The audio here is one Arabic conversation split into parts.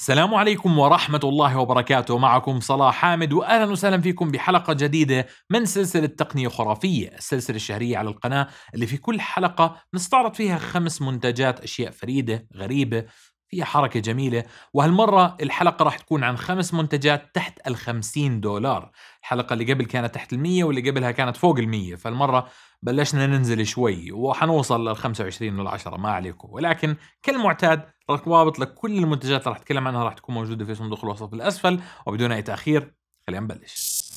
السلام عليكم ورحمة الله وبركاته معكم صلاح حامد وأهلا وسهلا فيكم بحلقة جديدة من سلسلة تقنية خرافية السلسلة الشهرية على القناة اللي في كل حلقة نستعرض فيها خمس منتجات أشياء فريدة غريبة فيها حركة جميلة وهالمرة الحلقة راح تكون عن خمس منتجات تحت الخمسين دولار الحلقة اللي قبل كانت تحت المية واللي قبلها كانت فوق المية فالمرة بلشنا ننزل شوي وحنوصل للخمسة 25 والعشرة ما عليكم ولكن كالمعتاد الروابط لكل المنتجات اللي رح اتكلم عنها رح تكون موجوده في صندوق الوصف الاسفل وبدون اي تاخير خلينا نبلش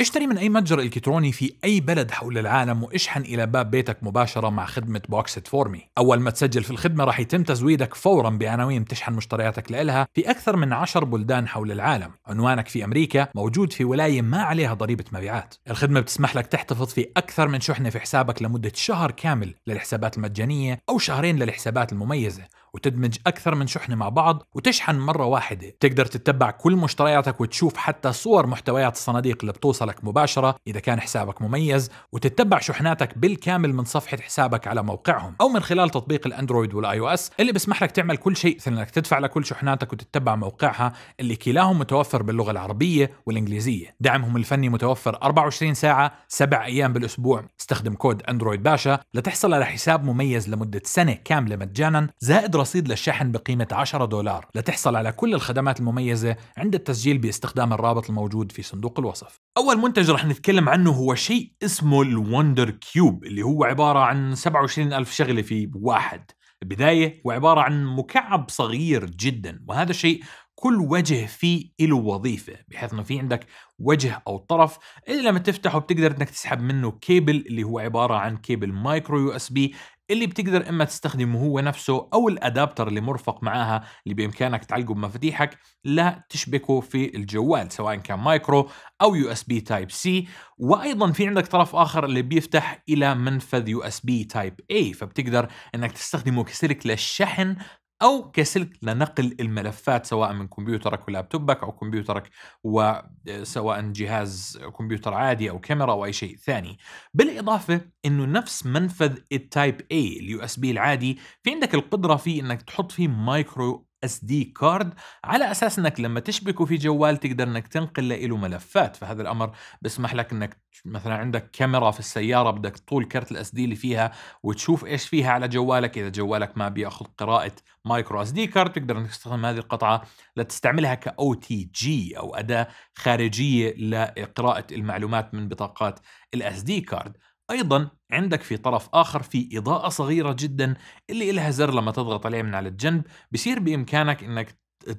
اشتري من أي متجر إلكتروني في أي بلد حول العالم واشحن إلى باب بيتك مباشرة مع خدمة بوكسيت فورمي أول ما تسجل في الخدمة راح يتم تزويدك فورا بعناوين تشحن مشترياتك لإلها في أكثر من 10 بلدان حول العالم عنوانك في أمريكا موجود في ولاية ما عليها ضريبة مبيعات الخدمة بتسمح لك تحتفظ في أكثر من شحنة في حسابك لمدة شهر كامل للحسابات المجانية أو شهرين للحسابات المميزة وتدمج أكثر من شحنة مع بعض وتشحن مرة واحدة تقدر تتبع كل مشترياتك وتشوف حتى صور محتويات الصناديق اللي بتوصلك مباشرة إذا كان حسابك مميز وتتبع شحناتك بالكامل من صفحة حسابك على موقعهم أو من خلال تطبيق الأندرويد والآي او اس اللي بيسمح لك تعمل كل شيء مثل إنك تدفع لكل شحناتك وتتبع موقعها اللي كلاهم متوفر باللغة العربية والإنجليزية دعمهم الفني متوفر 24 ساعة 7 أيام بالأسبوع استخدم كود أندرويد باشا لتحصل على حساب مميز لمدة سنة كاملة مجانا زائد رصيد للشحن بقيمة 10 دولار لتحصل على كل الخدمات المميزة عند التسجيل باستخدام الرابط الموجود في صندوق الوصف أول منتج رح نتكلم عنه هو شيء اسمه الوندر كيوب اللي هو عبارة عن 27 ألف شغلة في واحد البداية هو عبارة عن مكعب صغير جدا وهذا الشيء كل وجه فيه له وظيفه بحيث انه في عندك وجه او طرف اللي لما تفتحه بتقدر انك تسحب منه كيبل اللي هو عباره عن كيبل مايكرو يو اس بي اللي بتقدر إما تستخدمه هو نفسه أو الأدابتر اللي مرفق معاها اللي بإمكانك تعلقه بمفاتيحك لا تشبكه في الجوال سواء كان مايكرو أو يو اس بي تايب سي وأيضا في عندك طرف آخر اللي بيفتح إلى منفذ يو اس بي تايب اي فبتقدر إنك تستخدمه كسلك للشحن أو كسلك لنقل الملفات سواء من كمبيوترك ولابتوبك أو كمبيوترك وسواء آه، جهاز كمبيوتر عادي أو كاميرا أو أي شيء ثاني بالإضافة أنه نفس منفذ التايب A اليو اس بي العادي في عندك القدرة فيه أنك تحط فيه مايكرو اس دي كارد على اساس انك لما تشبكه في جوال تقدر انك تنقل له ملفات فهذا الامر بيسمح لك انك مثلا عندك كاميرا في السياره بدك طول كرت الاس دي اللي فيها وتشوف ايش فيها على جوالك اذا جوالك ما بياخذ قراءه مايكرو اس دي كارد تقدر انك تستخدم هذه القطعه لتستعملها كاو تي جي او اداه خارجيه لقراءه المعلومات من بطاقات الاس دي كارد أيضا عندك في طرف آخر في إضاءة صغيرة جدا اللي إلها زر لما تضغط عليه من على الجنب بصير بإمكانك إنك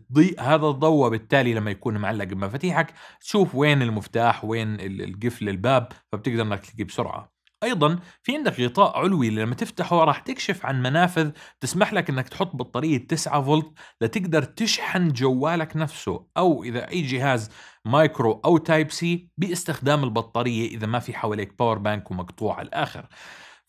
تضيء هذا الضوء وبالتالي لما يكون معلق بمفاتيحك تشوف وين المفتاح وين القفل الباب فبتقدر انك تلاقيه بسرعه ايضا في عندك غطاء علوي لما تفتحه راح تكشف عن منافذ تسمح لك انك تحط بطاريه 9 فولت لتقدر تشحن جوالك نفسه او اذا اي جهاز مايكرو او تايب سي باستخدام البطاريه اذا ما في حواليك باور بانك ومقطوع الاخر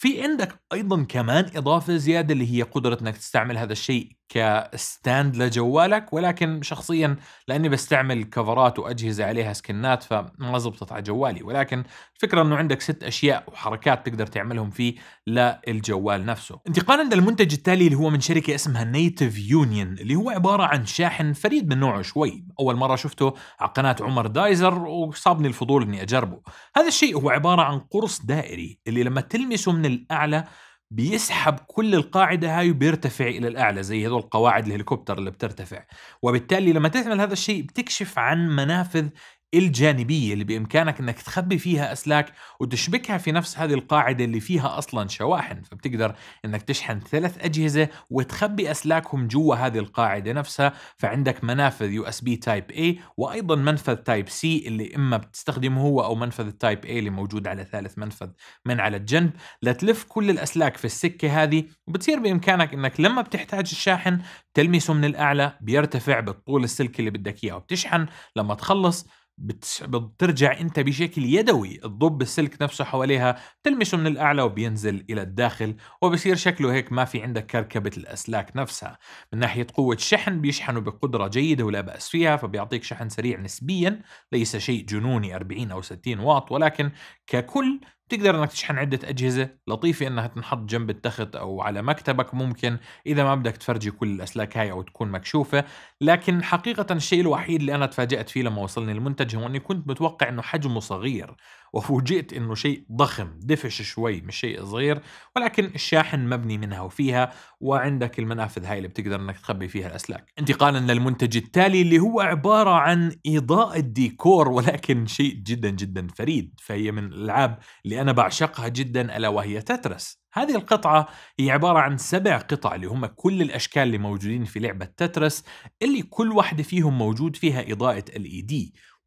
في عندك ايضا كمان اضافه زياده اللي هي قدره انك تستعمل هذا الشيء كستاند لجوالك ولكن شخصيا لاني بستعمل كفرات واجهزه عليها سكنات فما زبطت على جوالي ولكن الفكره انه عندك ست اشياء وحركات تقدر تعملهم فيه للجوال نفسه. انتقالا للمنتج التالي اللي هو من شركه اسمها نيتف يونيون اللي هو عباره عن شاحن فريد من نوعه شوي، اول مره شفته على قناه عمر دايزر وصابني الفضول اني اجربه. هذا الشيء هو عباره عن قرص دائري اللي لما تلمسه من الأعلى بيسحب كل القاعدة هاي وبيرتفع إلى الأعلى زي هذول قواعد الهليكوبتر اللي بترتفع وبالتالي لما تعمل هذا الشيء بتكشف عن منافذ الجانبية اللي بإمكانك أنك تخبي فيها أسلاك وتشبكها في نفس هذه القاعدة اللي فيها أصلا شواحن فبتقدر أنك تشحن ثلاث أجهزة وتخبي أسلاكهم جوا هذه القاعدة نفسها فعندك منافذ يو اس بي تايب A وأيضا منفذ تايب سي اللي إما بتستخدمه هو أو منفذ التايب A اللي موجود على ثالث منفذ من على الجنب لتلف كل الأسلاك في السكة هذه وبتصير بإمكانك أنك لما بتحتاج الشاحن تلمسه من الأعلى بيرتفع بالطول السلك اللي بدك إياه وبتشحن لما تخلص بترجع انت بشكل يدوي تضب السلك نفسه حواليها تلمسه من الاعلى وبينزل الى الداخل وبصير شكله هيك ما في عندك كركبه الاسلاك نفسها من ناحيه قوه شحن بيشحنه بقدره جيده ولا باس فيها فبيعطيك شحن سريع نسبيا ليس شيء جنوني 40 او 60 واط ولكن ككل بتقدر انك تشحن عده اجهزه لطيفه انها تنحط جنب التخت او على مكتبك ممكن اذا ما بدك تفرجي كل الاسلاك هاي او تكون مكشوفه لكن حقيقه الشيء الوحيد اللي انا تفاجات فيه لما وصلني المنتج هو اني كنت متوقع انه حجمه صغير وفوجئت انه شيء ضخم دفش شوي مش شيء صغير ولكن الشاحن مبني منها وفيها وعندك المنافذ هاي اللي بتقدر انك تخبي فيها الاسلاك انتقالا للمنتج التالي اللي هو عباره عن اضاءه ديكور ولكن شيء جدا جدا فريد فهي من الالعاب اللي اللي أنا بعشقها جدا ألا وهي تترس هذه القطعة هي عبارة عن سبع قطع اللي هم كل الأشكال اللي موجودين في لعبة تترس اللي كل واحدة فيهم موجود فيها إضاءة LED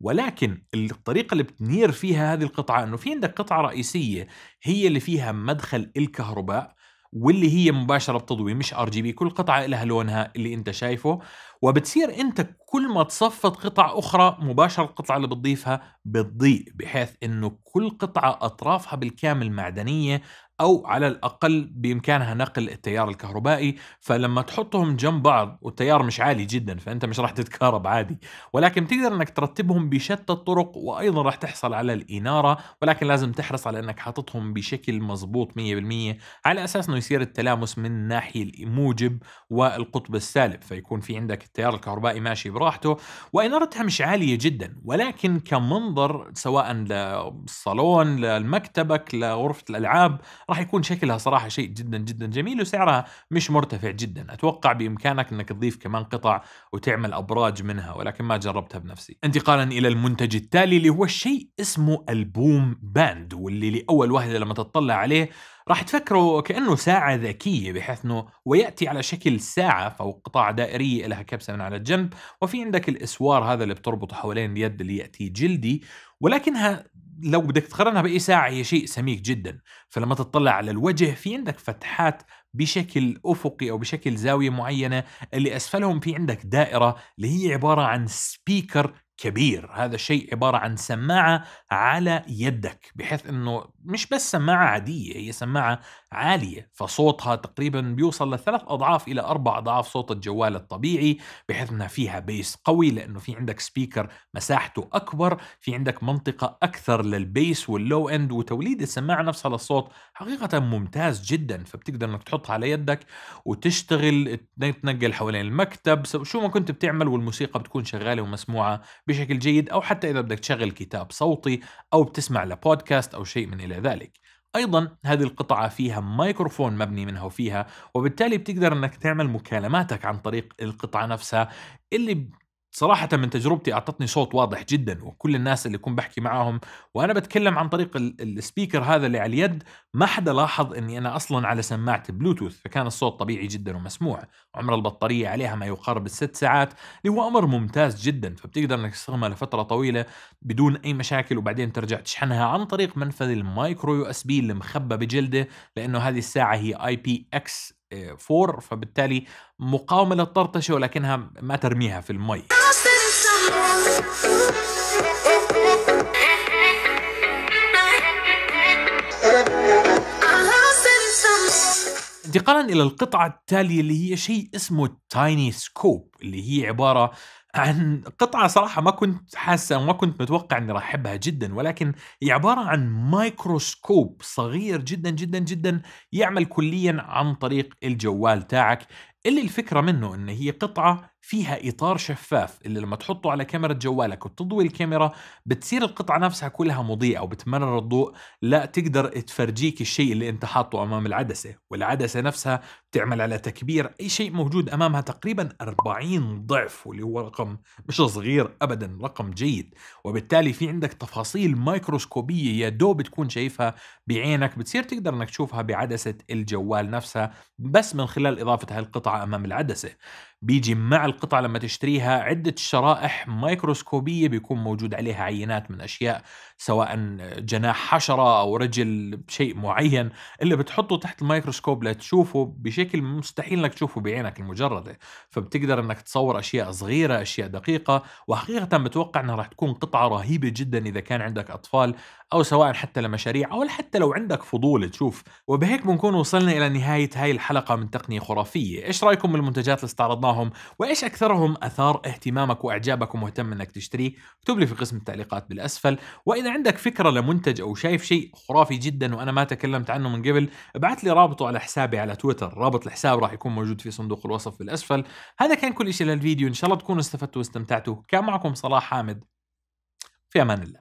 ولكن الطريقة اللي بتنير فيها هذه القطعة أنه في عندك قطعة رئيسية هي اللي فيها مدخل الكهرباء واللي هي مباشره بتضوي مش ار جي بي كل قطعه لها لونها اللي انت شايفه وبتصير انت كل ما تصفط قطع اخرى مباشره القطعه اللي بتضيفها بتضيء بحيث انه كل قطعه اطرافها بالكامل معدنيه أو على الأقل بإمكانها نقل التيار الكهربائي فلما تحطهم جنب بعض والتيار مش عالي جدا فأنت مش راح تتكهرب عادي ولكن تقدر أنك ترتبهم بشتى الطرق وأيضا راح تحصل على الإنارة ولكن لازم تحرص على أنك حاططهم بشكل مظبوط 100% على أساس أنه يصير التلامس من الناحية الموجب والقطب السالب فيكون في عندك التيار الكهربائي ماشي براحته وإنارتها مش عالية جدا ولكن كمنظر سواء للصالون لمكتبك لغرفة الألعاب راح يكون شكلها صراحه شيء جدا جدا جميل وسعرها مش مرتفع جدا اتوقع بامكانك انك تضيف كمان قطع وتعمل ابراج منها ولكن ما جربتها بنفسي انتقالا الى المنتج التالي اللي هو شيء اسمه البوم باند واللي لاول واحده لما تطلع عليه راح تفكروا كانه ساعه ذكيه بحيث انه وياتي على شكل ساعه فوق قطاع دائريه لها كبسه من على الجنب وفي عندك الاسوار هذا اللي بتربطه حوالين اليد اللي ياتي جلدي ولكنها لو بدك تقارنها باي ساعه هي شيء سميك جدا فلما تطلع على الوجه في عندك فتحات بشكل افقي او بشكل زاويه معينه اللي اسفلهم في عندك دائره اللي هي عباره عن سبيكر كبير هذا شيء عبارة عن سماعة على يدك بحيث أنه مش بس سماعة عادية هي سماعة عالية فصوتها تقريبا بيوصل لثلاث أضعاف إلى أربع أضعاف صوت الجوال الطبيعي بحيث أنها فيها بيس قوي لأنه في عندك سبيكر مساحته أكبر في عندك منطقة أكثر للبيس واللو إند وتوليد السماعة نفسها للصوت حقيقة ممتاز جدا فبتقدر أنك تحطها على يدك وتشتغل تتنقل حوالين المكتب شو ما كنت بتعمل والموسيقى بتكون شغالة ومسموعة بشكل جيد أو حتى إذا بدك تشغل كتاب صوتي أو بتسمع لبودكاست أو شيء من إلى ذلك ايضا هذه القطعه فيها مايكروفون مبني منها وفيها وبالتالي بتقدر انك تعمل مكالماتك عن طريق القطعه نفسها اللي صراحة من تجربتي أعطتني صوت واضح جدا وكل الناس اللي كنت بحكي معاهم وأنا بتكلم عن طريق السبيكر هذا اللي على اليد ما حدا لاحظ أني أنا أصلا على سماعة بلوتوث فكان الصوت طبيعي جدا ومسموع عمر البطارية عليها ما يقارب الست ساعات اللي هو أمر ممتاز جدا فبتقدر أنك تستخدمها لفترة طويلة بدون أي مشاكل وبعدين ترجع تشحنها عن طريق منفذ المايكرو يو اس بي اللي مخبى بجلده لأنه هذه الساعة هي اي بي اكس آه، فور فبالتالي مقاومة للطرطشة ولكنها ما ترميها في المي انتقالا الى القطعه التاليه اللي هي شيء اسمه تايني سكوب اللي هي عباره عن قطعة صراحة ما كنت حاسة وما كنت متوقع إني راح أحبها جدا ولكن هي عبارة عن مايكروسكوب صغير جدا جدا جدا يعمل كليا عن طريق الجوال تاعك اللي الفكرة منه إن هي قطعة فيها إطار شفاف اللي لما تحطه على كاميرا جوالك وتضوي الكاميرا بتصير القطعة نفسها كلها مضيئة وبتمرر الضوء لا تقدر تفرجيك الشيء اللي أنت حاطه أمام العدسة والعدسة نفسها بتعمل على تكبير أي شيء موجود أمامها تقريبا 40 ضعف واللي هو رقم مش صغير أبدا رقم جيد وبالتالي في عندك تفاصيل مايكروسكوبية يا دوب تكون شايفها بعينك بتصير تقدر أنك تشوفها بعدسة الجوال نفسها بس من خلال إضافة هالقطعة أمام العدسة بيجي مع القطعة لما تشتريها عدة شرائح مايكروسكوبية بيكون موجود عليها عينات من أشياء سواء جناح حشرة أو رجل شيء معين اللي بتحطه تحت الميكروسكوب لتشوفه بشكل مستحيل إنك تشوفه بعينك المجردة فبتقدر إنك تصور أشياء صغيرة أشياء دقيقة وحقيقة بتوقع إنها راح تكون قطعة رهيبة جدا إذا كان عندك أطفال أو سواء حتى لمشاريع أو حتى لو عندك فضول تشوف وبهيك بنكون وصلنا إلى نهاية هاي الحلقة من تقنية خرافية إيش رأيكم بالمنتجات اللي استعرضناها وراهم وايش اكثرهم اثار اهتمامك واعجابك ومهتم انك تشتريه اكتب لي في قسم التعليقات بالاسفل واذا عندك فكره لمنتج او شايف شيء خرافي جدا وانا ما تكلمت عنه من قبل ابعث لي رابطه على حسابي على تويتر رابط الحساب راح يكون موجود في صندوق الوصف بالاسفل هذا كان كل شيء للفيديو ان شاء الله تكونوا استفدتوا واستمتعتوا كان معكم صلاح حامد في امان الله